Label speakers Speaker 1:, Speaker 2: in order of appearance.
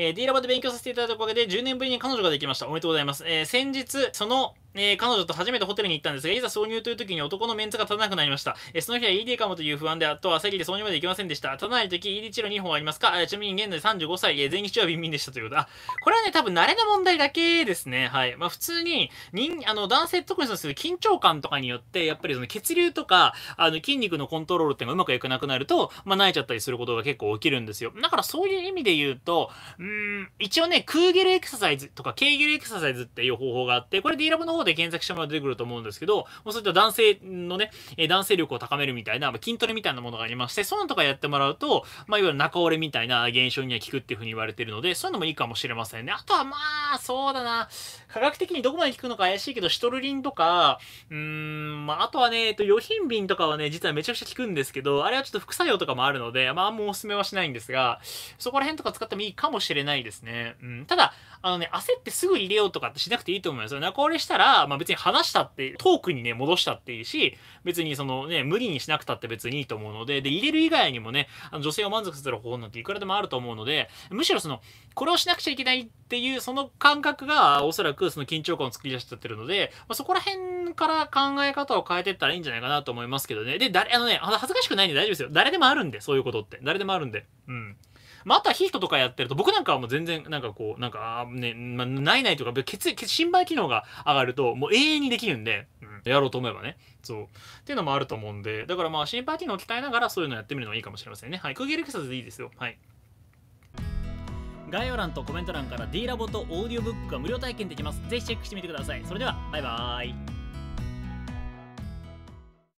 Speaker 1: えー、D ラボで勉強させていただいたおかげで10年ぶりに彼女ができました。おめでとうございます。えー、先日、そのえー、彼女と初めてホテルに行ったんですが、いざ挿入という時に男のメンツが立たなくなりました。えー、その日は ED かもという不安で、あと焦りで挿入まで行けませんでした。立たない時、ED 治療2本ありますか、えちなみに現在35歳、えー、前日中はビンビンでしたということあ、これはね、多分慣れの問題だけですね。はい。まあ普通に、人、あの、男性特にそうです緊張感とかによって、やっぱりその血流とか、あの、筋肉のコントロールっていうのがうまくいかなくなると、まあ、慣れちゃったりすることが結構起きるんですよ。だからそういう意味で言うと、うん、一応ね、クーゲルエクササイズとか、ケーゲルエクササイズっていう方法があって、これ D ラブの方でで検索してもらうと出てくると思うんですけど、そういった男性のね、男性力を高めるみたいな、まあ、筋トレみたいなものがありまして、そういうのとかやってもらうと、まあ、いわゆる中折れみたいな現象には効くっていうふうに言われてるので、そういうのもいいかもしれませんね。あとはまあ、そうだな。科学的にどこまで効くのか怪しいけど、シトルリンとか、うーん、まあ、あとはね、えっと、予品瓶とかはね、実はめちゃくちゃ効くんですけど、あれはちょっと副作用とかもあるので、まあ、あんまおすすめはしないんですが、そこら辺とか使ってもいいかもしれないですね。うん。ただ、あのね、焦ってすぐ入れようとかってしなくていいと思いますよ。中折れしたら、まあ別に話したって、トークにね、戻したっていいし、別にそのね、無理にしなくたって別にいいと思うので、で、入れる以外にもね、あの女性を満足させる方法なんていくらでもあると思うので、むしろその、これをしなくちゃいけないっていう、その感覚が、おそらくその緊張感を作り出しちゃってるので、まあ、そこら辺から考え方を変えてったらいいんじゃないかなと思いますけどね。で、誰、あのね、恥ずかしくないんで大丈夫ですよ。誰でもあるんで、そういうことって。誰でもあるんで。うん。まあ、あとはヒートとかやってると、僕なんかはもう全然、なんかこう、なんか、あね、まあ、ないないとか、血液、心肺機能が上がると、もう永遠にできるんで、うん、やろうと思えばね。そう。っていうのもあると思うんで、だからまあ、心肺機能を鍛えながらそういうのやってみるのはいいかもしれませんね。はい。空気エレクサスでいいですよ。はい。概要欄とコメント欄から D ラボとオーディオブックが無料体験できます。ぜひチェックしてみてください。それでは、バイバーイ。